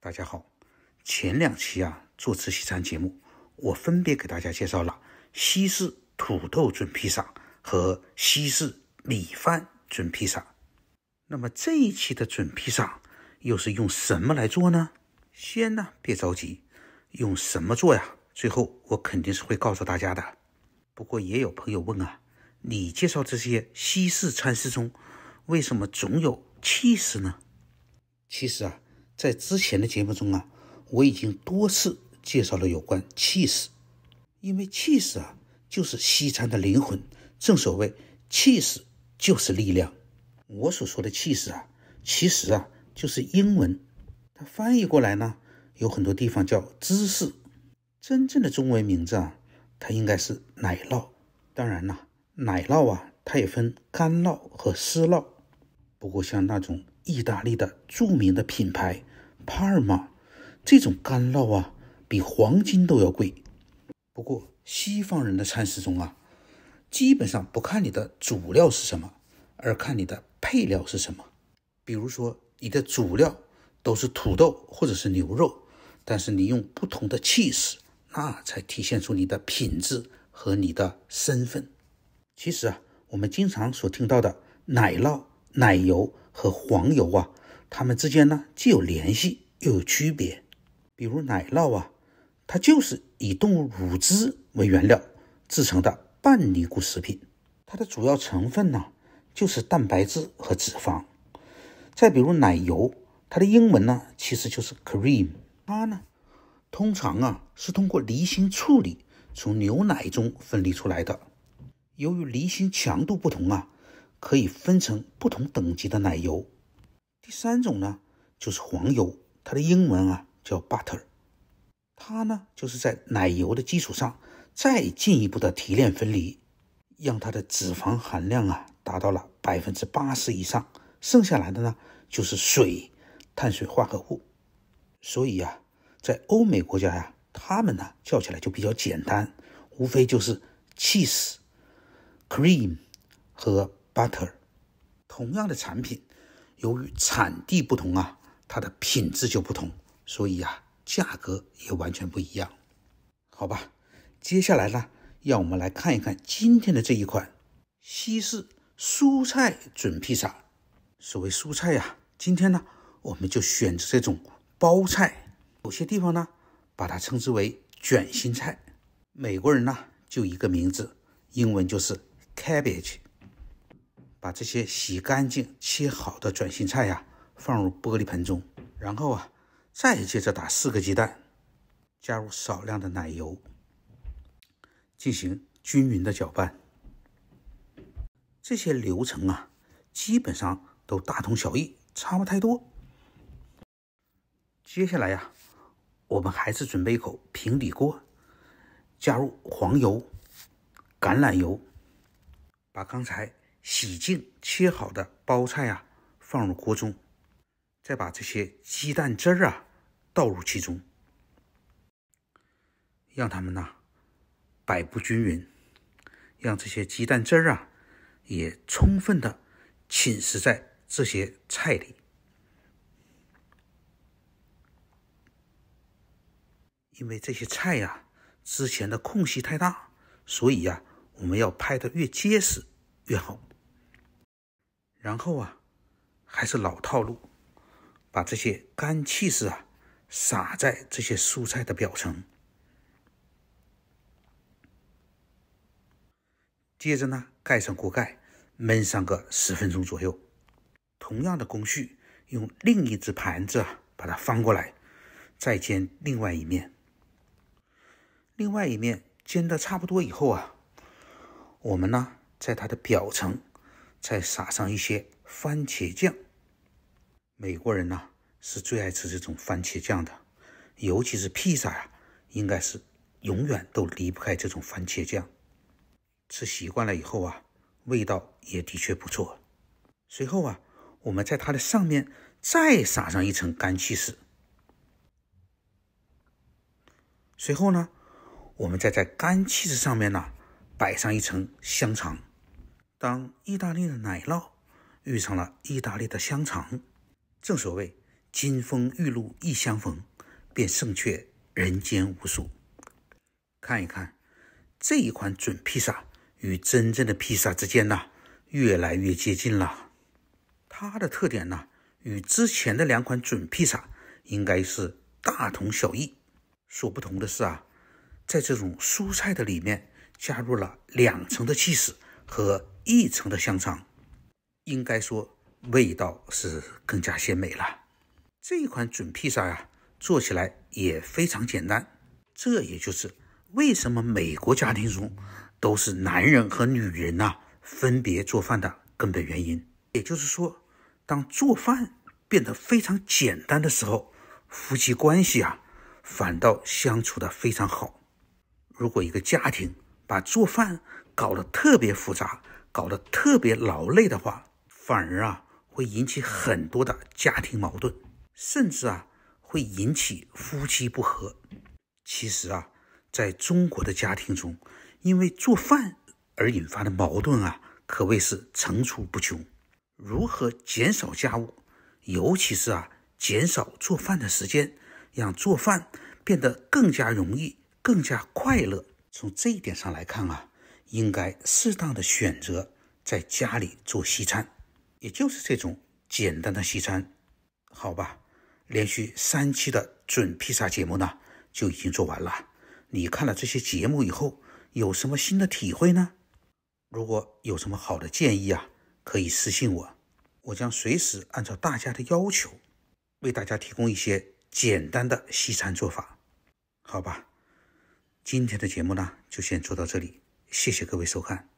大家好，前两期啊做吃西餐节目，我分别给大家介绍了西式土豆准披萨和西式米饭准披萨。那么这一期的准披萨又是用什么来做呢？先呢别着急，用什么做呀？最后我肯定是会告诉大家的。不过也有朋友问啊，你介绍这些西式餐食中，为什么总有气势呢？其实啊。在之前的节目中啊，我已经多次介绍了有关“气势”，因为“气势”啊就是西餐的灵魂。正所谓“气势就是力量”。我所说的“气势”啊，其实啊就是英文，它翻译过来呢有很多地方叫“芝士”，真正的中文名字啊，它应该是“奶酪”。当然啦，奶酪啊，它也分干酪和湿酪。不过像那种意大利的著名的品牌。帕尔玛，这种干酪啊，比黄金都要贵。不过西方人的餐食中啊，基本上不看你的主料是什么，而看你的配料是什么。比如说你的主料都是土豆或者是牛肉，但是你用不同的气势，那才体现出你的品质和你的身份。其实啊，我们经常所听到的奶酪、奶油和黄油啊。它们之间呢，既有联系又有区别。比如奶酪啊，它就是以动物乳汁为原料制成的半凝固食品，它的主要成分呢就是蛋白质和脂肪。再比如奶油，它的英文呢其实就是 cream，它呢通常啊是通过离心处理从牛奶中分离出来的。由于离心强度不同啊，可以分成不同等级的奶油。第三种呢，就是黄油，它的英文啊叫 butter。它呢就是在奶油的基础上再进一步的提炼分离，让它的脂肪含量啊达到了百分之八十以上，剩下来的呢就是水、碳水化合物。所以呀，在欧美国家呀，他们呢叫起来就比较简单，无非就是 cheese、cream 和 butter。同样的产品。由于产地不同啊，它的品质就不同，所以啊，价格也完全不一样，好吧？接下来呢，让我们来看一看今天的这一款西式蔬菜准披萨。所谓蔬菜呀，今天呢，我们就选择这种包菜，有些地方呢，把它称之为卷心菜。美国人呢，就一个名字，英文就是 cabbage。把这些洗干净切好的卷心菜呀放入玻璃盆中，然后啊再接着打四个鸡蛋，加入少量的奶油，进行均匀的搅拌。这些流程啊基本上都大同小异，差不太多。接下来呀我们还是准备一口平底锅，加入黄油、橄榄油，把刚才。洗净切好的包菜啊，放入锅中，再把这些鸡蛋汁儿啊倒入其中，让他们呐摆布均匀，让这些鸡蛋汁儿啊也充分的侵蚀在这些菜里。因为这些菜呀之前的空隙太大，所以呀我们要拍的越结实越好。然后啊，还是老套路，把这些干气丝啊撒在这些蔬菜的表层。接着呢，盖上锅盖，焖上个十分钟左右。同样的工序，用另一只盘子啊，把它翻过来，再煎另外一面。另外一面煎的差不多以后啊，我们呢，在它的表层。再撒上一些番茄酱，美国人呢是最爱吃这种番茄酱的，尤其是披萨呀，应该是永远都离不开这种番茄酱。吃习惯了以后啊，味道也的确不错。随后啊，我们在它的上面再撒上一层干起司。随后呢，我们再在干气司上面呢摆上一层香肠。当意大利的奶酪遇上了意大利的香肠，正所谓金风玉露一相逢，便胜却人间无数。看一看这一款准披萨与真正的披萨之间呢，越来越接近了。它的特点呢，与之前的两款准披萨应该是大同小异。所不同的是啊，在这种蔬菜的里面加入了两层的起司和。一层的香肠，应该说味道是更加鲜美了。这一款准披萨呀，做起来也非常简单。这也就是为什么美国家庭中都是男人和女人呐分别做饭的根本原因。也就是说，当做饭变得非常简单的时候，夫妻关系啊反倒相处的非常好。如果一个家庭把做饭搞得特别复杂，搞得特别劳累的话，反而啊会引起很多的家庭矛盾，甚至啊会引起夫妻不和。其实啊，在中国的家庭中，因为做饭而引发的矛盾啊可谓是层出不穷。如何减少家务，尤其是啊减少做饭的时间，让做饭变得更加容易、更加快乐？从这一点上来看啊。应该适当的选择在家里做西餐，也就是这种简单的西餐，好吧？连续三期的准披萨节目呢，就已经做完了。你看了这些节目以后，有什么新的体会呢？如果有什么好的建议啊，可以私信我，我将随时按照大家的要求，为大家提供一些简单的西餐做法，好吧？今天的节目呢，就先做到这里。谢谢各位收看。